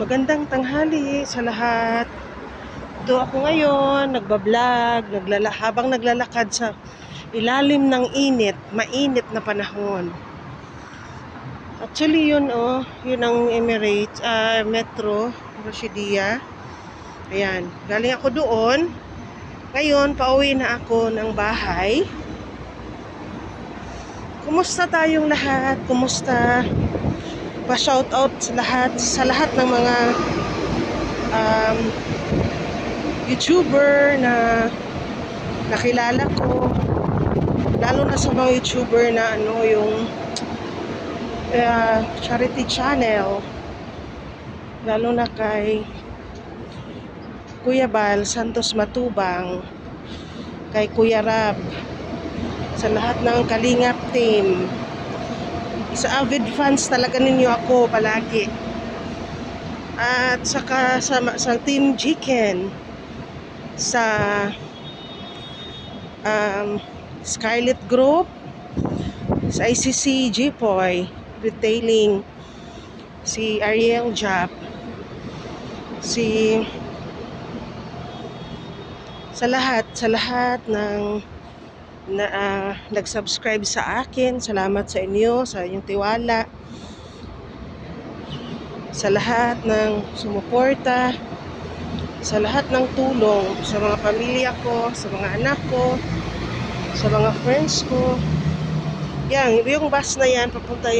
Magandang tanghali sa lahat. Ito ako ngayon, nagbablog, naglala, habang naglalakad sa ilalim ng init, mainit na panahon. Actually yun oh, yun ang Emirates, uh, Metro, Rosidia. Ayan, galing ako doon. Ngayon, pauwi na ako ng bahay. Kumusta tayong lahat? Kumusta? Kumusta? pa-shout out sa lahat sa lahat ng mga um, YouTuber na nakilala ko lalo na sa mga YouTuber na ano yung uh, charity channel lalo na kay Kuya Bal Santos Matubang kay Kuya Rab sa lahat ng Kalingap team So avid fans talaga ninyo ako palagi. At saka sa, sa Team Chicken, sa um, Scarlet Group, sa ICC Gpoy, Retailing, si Ariel Jap, si sa lahat, sa lahat ng na uh, nag-subscribe sa akin. Salamat sa inyo, sa inyong tiwala. Sa lahat ng sumuporta, sa lahat ng tulong, sa mga pamilya ko, sa mga anak ko, sa mga friends ko. Yan, yung bus na yan, papunta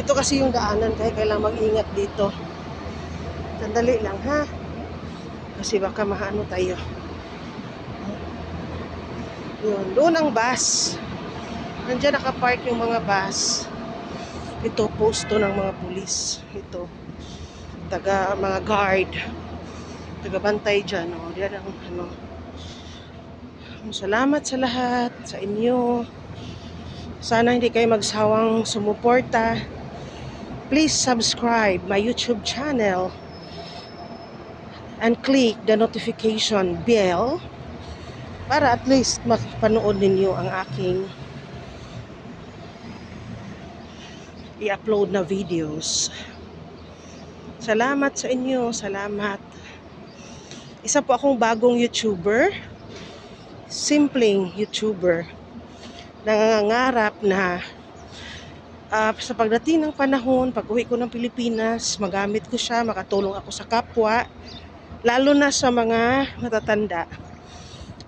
Ito kasi yung daanan, kaya kailangan mag-ingat dito. Sandali lang ha. Kasi baka mahano tayo. Yun, doon ang bus. Nandiyan nakapark yung mga bus. Ito, posto ng mga pulis. Ito, taga mga guard. Tagabantay dyan, o. Oh. Yan ang, ano. Salamat sa lahat, sa inyo. Sana hindi kayo magsawang sumuporta. Please subscribe my YouTube channel and click the notification bell para at least makipanood ninyo ang aking i-upload na videos. Salamat sa inyo, salamat. Isa po akong bagong YouTuber, simpleng YouTuber, nangangarap na uh, sa pagdating ng panahon, pag uwi ko ng Pilipinas, magamit ko siya, makatulong ako sa kapwa, lalo na sa mga matatanda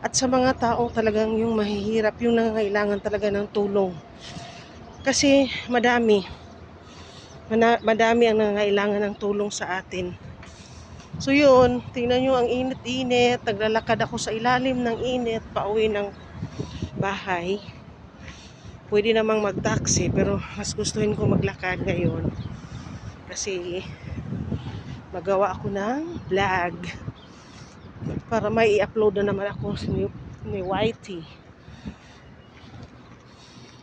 at sa mga taong talagang yung mahihirap, yung nangangailangan talaga ng tulong. Kasi madami, madami ang nangangailangan ng tulong sa atin. So yun, tingnan nyo ang init-init, naglalakad ako sa ilalim ng init, pauwi ng bahay. Pwede namang mag-taxi, pero mas gustuhin ko maglakad ngayon. Kasi magawa ako ng vlog para may i-upload na naman ako ni, ni YT.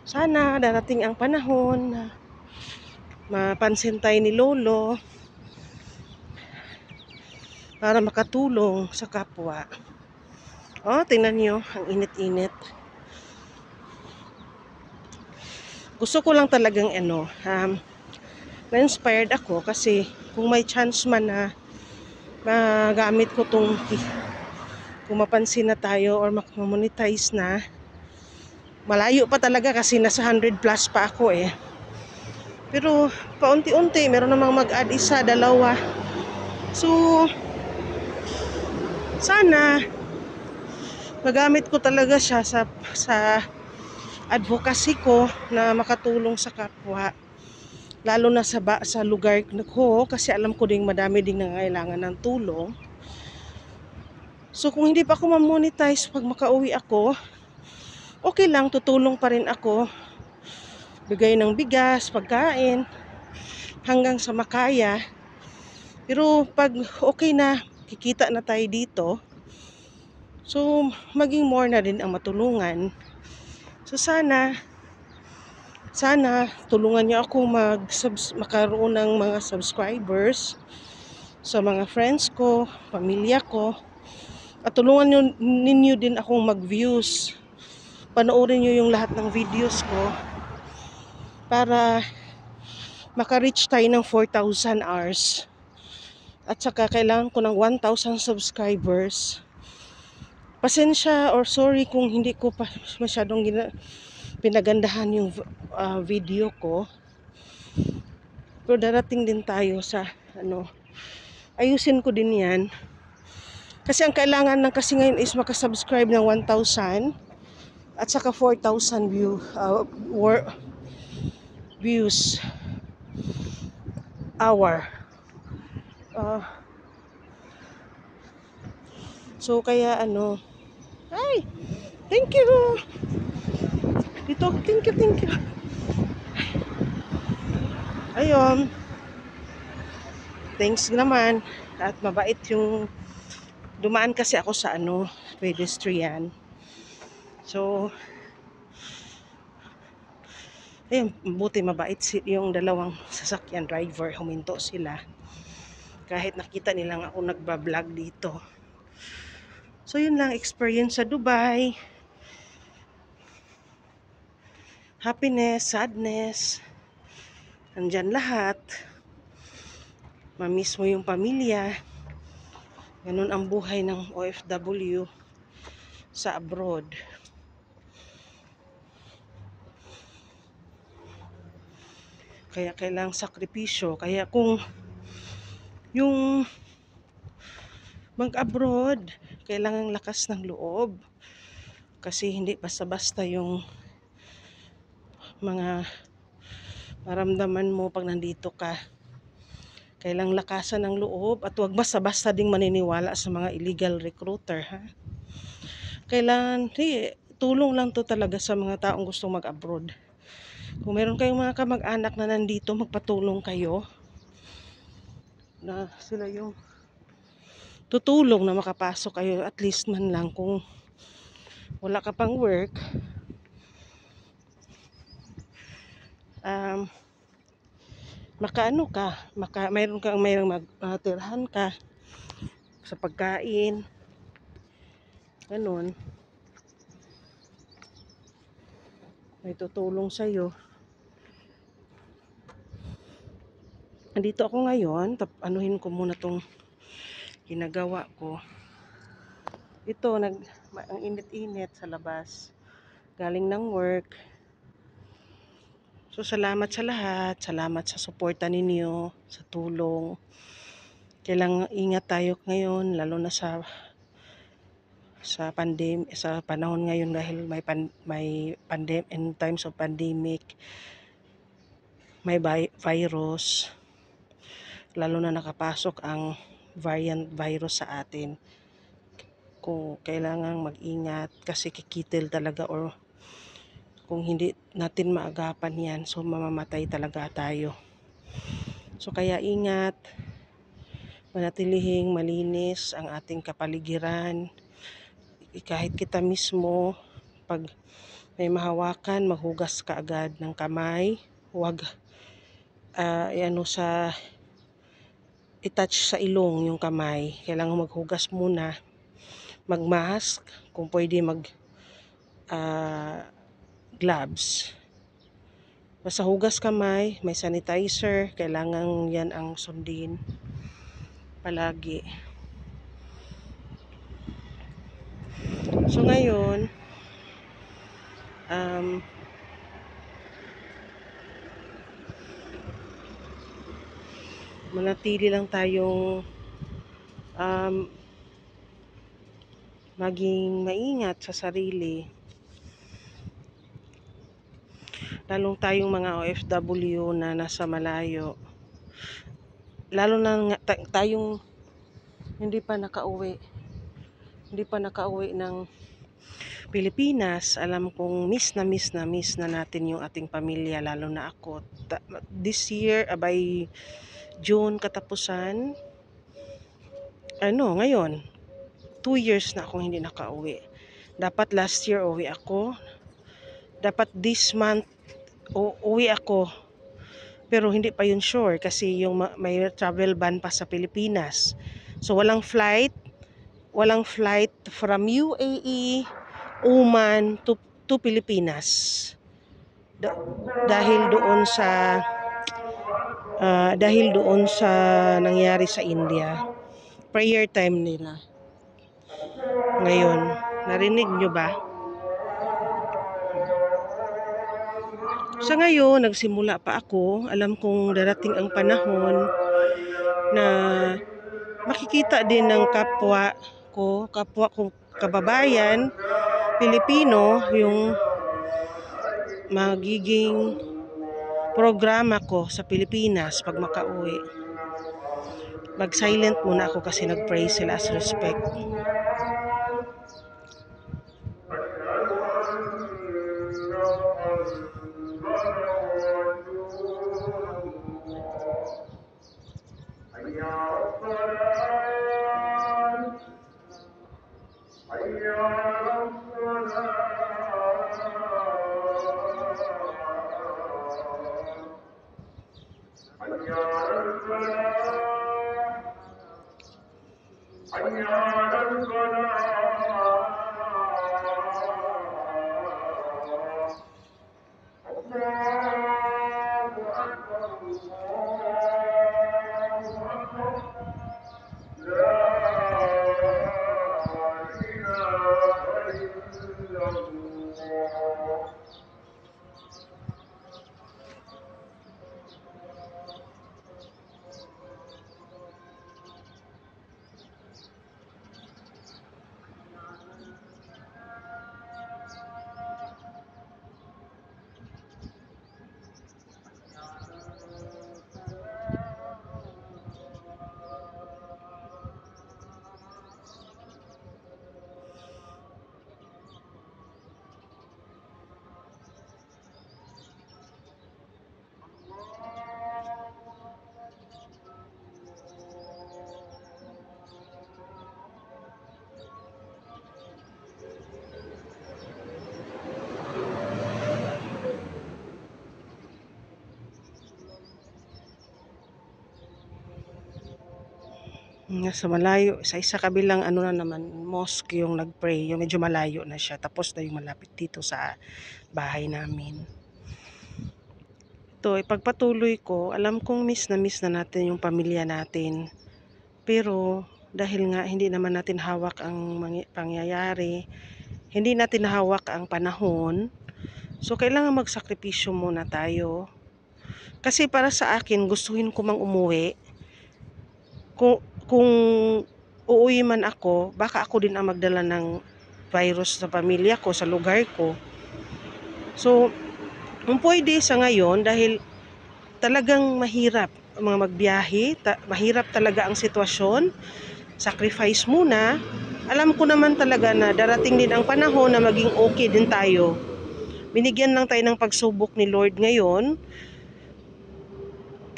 Sana darating ang panahon na mapansin tayo ni Lolo para makatulong sa kapwa. Oh, tingnan nyo, ang init-init. Gusto ko lang talagang ano, um, na-inspired ako kasi kung may chance man na gamit ko tong kung mapansin na tayo or makamonetize na malayo pa talaga kasi nasa 100 plus pa ako eh pero paunti-unti meron namang mag-add isa, dalawa so sana magamit ko talaga siya sa sa advocacy ko na makatulong sa kapwa lalo na sa, ba, sa lugar ko kasi alam ko ding madami ding nangailangan ng tulong. So kung hindi pa ako ma-monetize pag makauwi ako, okay lang, tutulong pa rin ako. Bigay ng bigas, pagkain, hanggang sa makaya. Pero pag okay na, kikita na tayo dito. So maging more na rin ang matulungan. So sana sana tulungan niyo ako mag makaroon ng mga subscribers sa mga friends ko, pamilya ko. At tulungan niyo, ninyo din akong mag-views. Panoorin niyo yung lahat ng videos ko para maka-reach tayo ng 4,000 hours. At saka kailangan ko ng 1,000 subscribers. Pasensya or sorry kung hindi ko pa masyadong gina pinagandahan yung uh, video ko. Pero darating din tayo sa ano, ayusin ko din yan. Kasi ang kailangan ng kasi ngayon is makasubscribe ng 1,000 at saka 4,000 view, uh, ah, war, views hour. Uh, so kaya ano, ay, thank you! Dito, thank you, thank you. Ayun. Thanks naman. At mabait yung dumaan kasi ako sa ano, pedestrian. So, ayun, buti mabait si, yung dalawang sasakyan driver. Huminto sila. Kahit nakita nilang ako nagbablog dito. So, yun lang experience sa Dubai. happiness, sadness, andyan lahat. Mamiss mo yung pamilya. Ganun ang buhay ng OFW sa abroad. Kaya kailang sakripisyo. Kaya kung yung mag-abroad, kailangang lakas ng loob. Kasi hindi basta-basta yung mga paramdaman mo pag nandito ka. Kailang lakasan ang loob at huwag basta-basta ding maniniwala sa mga illegal recruiter. Ha? Kailangan, hey, tulong lang to talaga sa mga taong gustong mag-abroad. Kung meron kayong mga kamag-anak na nandito, magpatulong kayo na sila yung tutulong na makapasok kayo at least man lang kung wala ka pang work um, makaano ka, maka, mayroon kang mayroong matirhan ah, ka sa pagkain. Ganun. May tutulong iyo. Nandito ako ngayon, tap, anuhin ko muna tong ginagawa ko. Ito, nag, ang init-init sa labas. Galing ng work. So salamat sa lahat, salamat sa suporta ninyo, sa tulong. Kailang ingat tayo ngayon lalo na sa sa pandem sa panahon ngayon dahil may pan, may pandem in times of pandemic may virus lalo na nakapasok ang variant virus sa atin kung kailangan mag-ingat kasi kikitil talaga or kung hindi natin maagapan yan so mamamatay talaga tayo so kaya ingat manatilihing malinis ang ating kapaligiran kahit kita mismo pag may mahawakan maghugas ka agad ng kamay huwag uh, ano sa itouch sa ilong yung kamay. Kailangan maghugas muna. Magmask. Kung pwede mag uh, gloves. Basta hugas kamay, may sanitizer, kailangan yan ang sundin palagi. So ngayon, um, manatili lang tayong um, maging maingat sa sarili lalong tayong mga OFW na nasa malayo lalo na tayong hindi pa nakauwi hindi pa nakauwi ng Pilipinas alam kong miss na miss na miss na natin yung ating pamilya lalo na ako this year by June katapusan ano ngayon 2 years na akong hindi nakauwi dapat last year uwi ako dapat this month uuwi ako. Pero hindi pa yun sure kasi yung may travel ban pa sa Pilipinas. So walang flight, walang flight from UAE, Oman to, to Pilipinas. Da dahil doon sa uh, dahil doon sa nangyari sa India. Prayer time nila. Ngayon, narinig nyo ba? Sa ngayon, nagsimula pa ako. Alam kong darating ang panahon na makikita din ng kapwa ko, kapwa ko kababayan, Pilipino, yung magiging programa ko sa Pilipinas pag makauwi. Mag-silent muna ako kasi nag-pray sila as respect. nasa mm, malayo, sa isa kabilang ano na naman, mosque yung nagpray, yung medyo malayo na siya, tapos na yung malapit dito sa bahay namin. Ito, ipagpatuloy eh, ko, alam kong miss na miss na natin yung pamilya natin. Pero dahil nga hindi naman natin hawak ang pangyayari, hindi natin hawak ang panahon, so kailangan magsakripisyo muna tayo. Kasi para sa akin, gustuhin ko mang umuwi, kung kung uuwi man ako, baka ako din ang magdala ng virus sa pamilya ko, sa lugar ko. So, kung pwede sa ngayon, dahil talagang mahirap ang mga magbiyahe, ta- mahirap talaga ang sitwasyon, sacrifice muna. Alam ko naman talaga na darating din ang panahon na maging okay din tayo. Binigyan lang tayo ng pagsubok ni Lord ngayon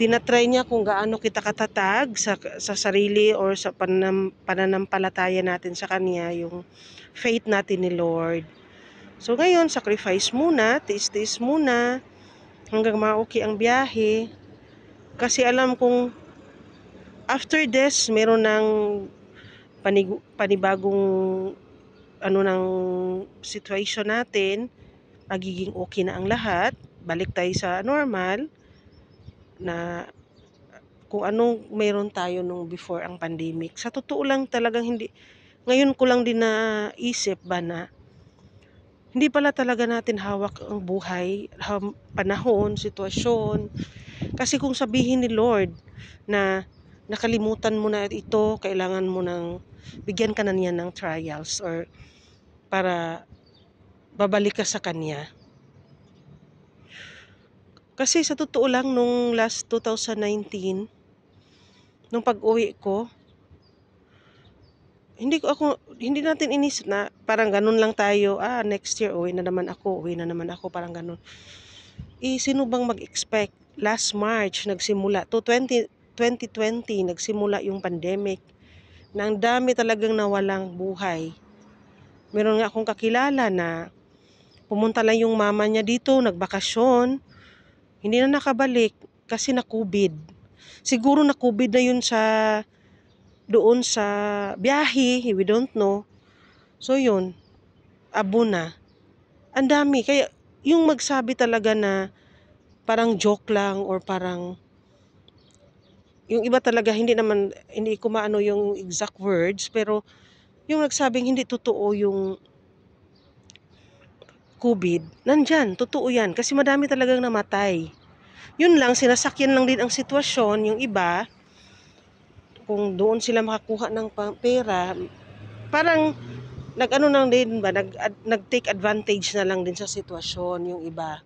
tinatry niya kung gaano kita katatag sa, sa sarili or sa panam, pananampalataya natin sa Kanya, yung faith natin ni Lord. So ngayon, sacrifice muna, tiis-tiis muna, hanggang mauki ang biyahe. Kasi alam kong after this, meron ng panig panibagong ano ng situation natin, magiging okay na ang lahat, balik tayo sa normal na kung anong meron tayo nung before ang pandemic. Sa totoo lang talagang hindi, ngayon ko lang din naisip ba na hindi pala talaga natin hawak ang buhay, panahon, sitwasyon. Kasi kung sabihin ni Lord na nakalimutan mo na ito, kailangan mo nang bigyan ka na niya ng trials or para babalik ka sa kanya kasi sa totoo lang, nung last 2019, nung pag-uwi ko, hindi ko ako, hindi natin inisip na parang ganun lang tayo, ah, next year, uwi na naman ako, uwi na naman ako, parang ganun. Eh, sino bang mag-expect? Last March, nagsimula, to 20, 2020, nagsimula yung pandemic, Nang dami talagang nawalang buhay. Meron nga akong kakilala na pumunta lang yung mama niya dito, nagbakasyon, hindi na nakabalik kasi na-COVID. Siguro na-COVID na yun sa doon sa biyahe, we don't know. So yun, abo na. Ang dami. Kaya yung magsabi talaga na parang joke lang or parang yung iba talaga hindi naman hindi kumaano yung exact words pero yung nagsabing hindi totoo yung COVID, nandyan, totoo yan. Kasi madami talagang namatay. Yun lang, sinasakyan lang din ang sitwasyon. Yung iba, kung doon sila makakuha ng pera, parang nag-ano lang din ba, nag, ad, take advantage na lang din sa sitwasyon yung iba.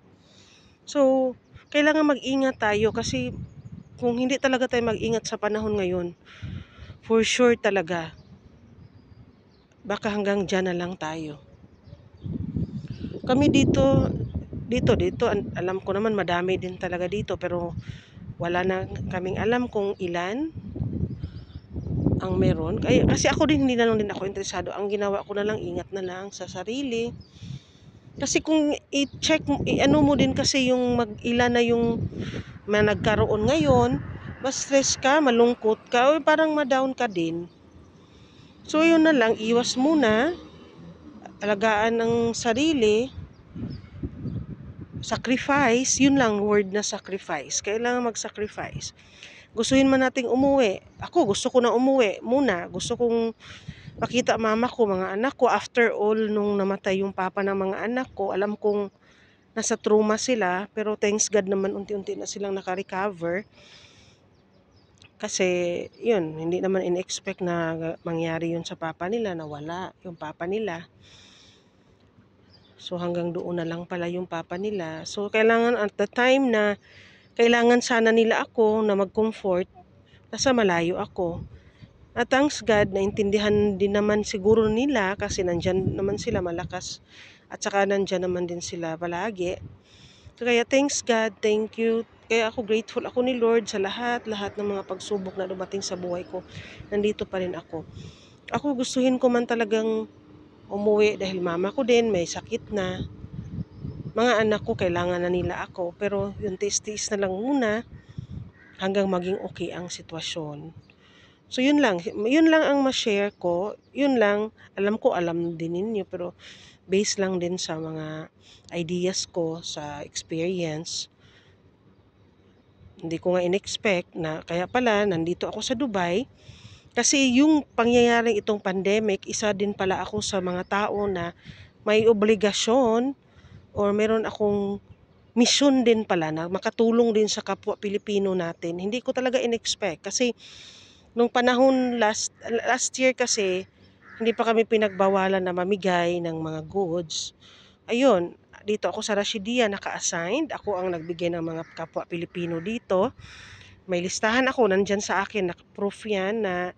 So, kailangan mag-ingat tayo kasi kung hindi talaga tayo mag-ingat sa panahon ngayon, for sure talaga, baka hanggang dyan na lang tayo. Kami dito, dito, dito, alam ko naman madami din talaga dito pero wala na kaming alam kung ilan ang meron. Kaya, kasi ako din, hindi na lang din ako interesado. Ang ginawa ko na lang, ingat na lang sa sarili. Kasi kung i-check, ano mo din kasi yung mag-ilan na yung may nagkaroon ngayon, mas stress ka, malungkot ka, o parang ma-down ka din. So yun na lang, iwas muna, alagaan ang sarili, sacrifice, yun lang word na sacrifice. Kailangan mag-sacrifice. Gustuhin man nating umuwi. Ako, gusto ko na umuwi muna. Gusto kong makita mama ko, mga anak ko. After all, nung namatay yung papa ng mga anak ko, alam kong nasa trauma sila. Pero thanks God naman, unti-unti na silang nakarecover. Kasi, yun, hindi naman in-expect na mangyari yun sa papa nila, nawala yung papa nila. So hanggang doon na lang pala yung papa nila. So kailangan at the time na kailangan sana nila ako na mag-comfort, nasa malayo ako. At thanks God, na intindihan din naman siguro nila kasi nandiyan naman sila malakas at saka nandiyan naman din sila palagi. So, kaya thanks God, thank you. Kaya ako grateful ako ni Lord sa lahat, lahat ng mga pagsubok na dumating sa buhay ko. Nandito pa rin ako. Ako gustuhin ko man talagang umuwi dahil mama ko din may sakit na. Mga anak ko kailangan na nila ako pero yung tiis-tiis na lang muna hanggang maging okay ang sitwasyon. So yun lang, yun lang ang ma-share ko. Yun lang, alam ko alam din ninyo pero based lang din sa mga ideas ko sa experience. Hindi ko nga inexpect na kaya pala nandito ako sa Dubai kasi yung pangyayaring itong pandemic, isa din pala ako sa mga tao na may obligasyon or meron akong mission din pala na makatulong din sa kapwa Pilipino natin. Hindi ko talaga inexpect kasi nung panahon last last year kasi hindi pa kami pinagbawalan na mamigay ng mga goods. Ayun, dito ako sa Rashidia naka-assigned. Ako ang nagbigay ng mga kapwa Pilipino dito. May listahan ako, nandyan sa akin, na proof yan na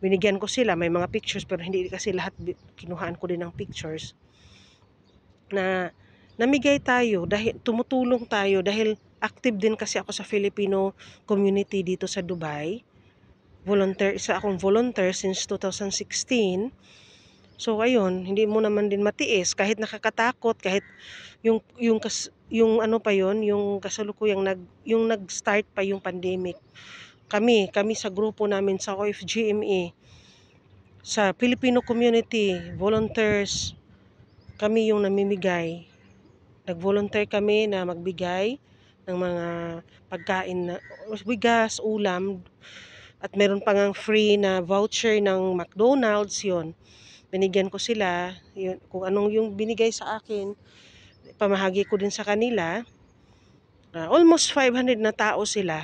binigyan ko sila. May mga pictures pero hindi kasi lahat kinuhaan ko din ng pictures. Na namigay tayo dahil tumutulong tayo dahil active din kasi ako sa Filipino community dito sa Dubai. Volunteer, isa akong volunteer since 2016. So ayun, hindi mo naman din matiis kahit nakakatakot, kahit yung yung kas, yung ano pa yon yung kasalukuyang nag yung nag-start pa yung pandemic kami kami sa grupo namin sa OFGME sa Filipino community volunteers kami yung namimigay nag-volunteer kami na magbigay ng mga pagkain na bigas, ulam at meron pa ngang free na voucher ng McDonald's yon binigyan ko sila yun, kung anong yung binigay sa akin pamahagi ko din sa kanila. Uh, almost 500 na tao sila.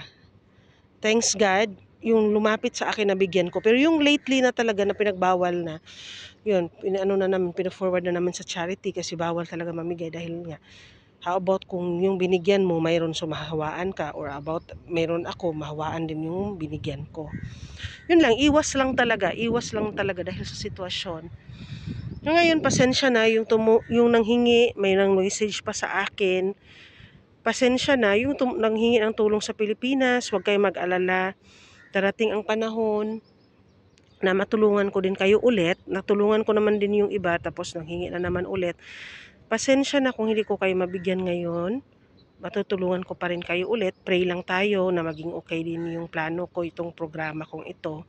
Thanks God, yung lumapit sa akin nabigyan ko. Pero yung lately na talaga na pinagbawal na, yun, ano na namin, pina-forward na namin sa charity kasi bawal talaga mamigay dahil nga, how about kung yung binigyan mo, mayroon sumahawaan ka or about mayroon ako, mahawaan din yung binigyan ko. Yun lang, iwas lang talaga, iwas lang talaga dahil sa sitwasyon ngayon, pasensya na yung, tumu yung nanghingi, may nang message pa sa akin. Pasensya na yung nanghingi ng tulong sa Pilipinas, huwag kayong mag-alala. Darating ang panahon na matulungan ko din kayo ulit. Natulungan ko naman din yung iba, tapos nanghingi na naman ulit. Pasensya na kung hindi ko kayo mabigyan ngayon. Matutulungan ko pa rin kayo ulit. Pray lang tayo na maging okay din yung plano ko, itong programa kong ito.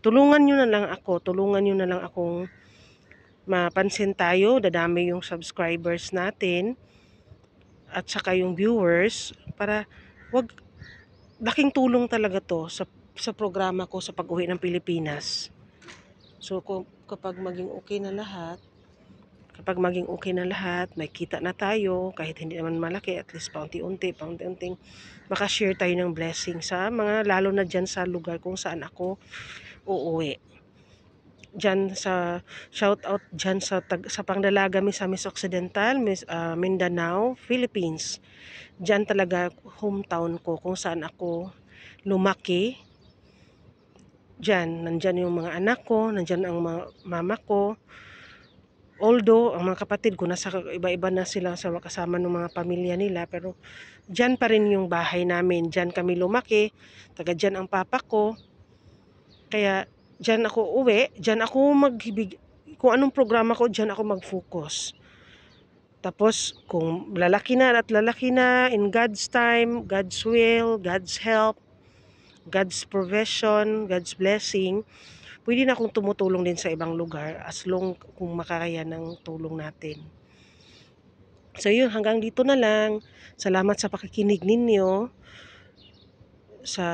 Tulungan nyo na lang ako, tulungan nyo na lang akong mapansin tayo, dadami yung subscribers natin at saka yung viewers para wag laking tulong talaga to sa sa programa ko sa pag-uwi ng Pilipinas. So kung, kapag maging okay na lahat, kapag maging okay na lahat, may kita na tayo, kahit hindi naman malaki, at least paunti-unti, paunti-unting makashare tayo ng blessing sa mga lalo na diyan sa lugar kung saan ako uuwi dyan sa shout out dyan sa tag, sa Pangdalaga Misamis Occidental, Mis, uh, ah, Mindanao, Philippines. Dyan talaga hometown ko kung saan ako lumaki. Dyan, nandyan yung mga anak ko, nandyan ang ma mama ko. Although, ang mga kapatid ko, nasa iba-iba na sila sa kasama ng mga pamilya nila. Pero, dyan pa rin yung bahay namin. Dyan kami lumaki. Taga dyan ang papa ko. Kaya, Diyan ako uwi, diyan ako magbig kung anong programa ko, diyan ako mag-focus. Tapos, kung lalaki na at lalaki na, in God's time, God's will, God's help, God's provision, God's blessing, pwede na akong tumutulong din sa ibang lugar as long kung makakaya ng tulong natin. So yun, hanggang dito na lang. Salamat sa pakikinig ninyo sa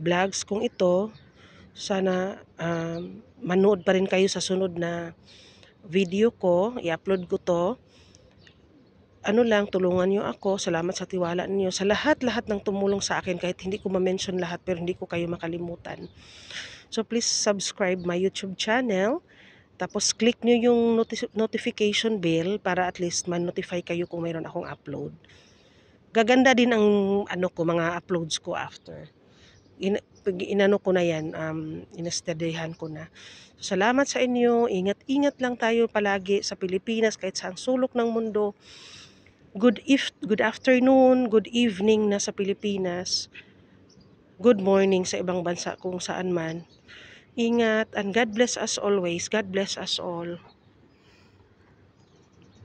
vlogs kong ito. Sana um, manood pa rin kayo sa sunod na video ko. I-upload ko to. Ano lang, tulungan nyo ako. Salamat sa tiwala niyo Sa lahat-lahat ng tumulong sa akin, kahit hindi ko ma-mention lahat, pero hindi ko kayo makalimutan. So please subscribe my YouTube channel. Tapos click nyo yung noti notification bell para at least man-notify kayo kung mayroon akong upload. Gaganda din ang ano ko, mga uploads ko after in, pag inano ko na yan, um, inestadyahan ko na. So, salamat sa inyo. Ingat-ingat lang tayo palagi sa Pilipinas kahit saan sulok ng mundo. Good, if, good afternoon, good evening na sa Pilipinas. Good morning sa ibang bansa kung saan man. Ingat and God bless us always. God bless us all.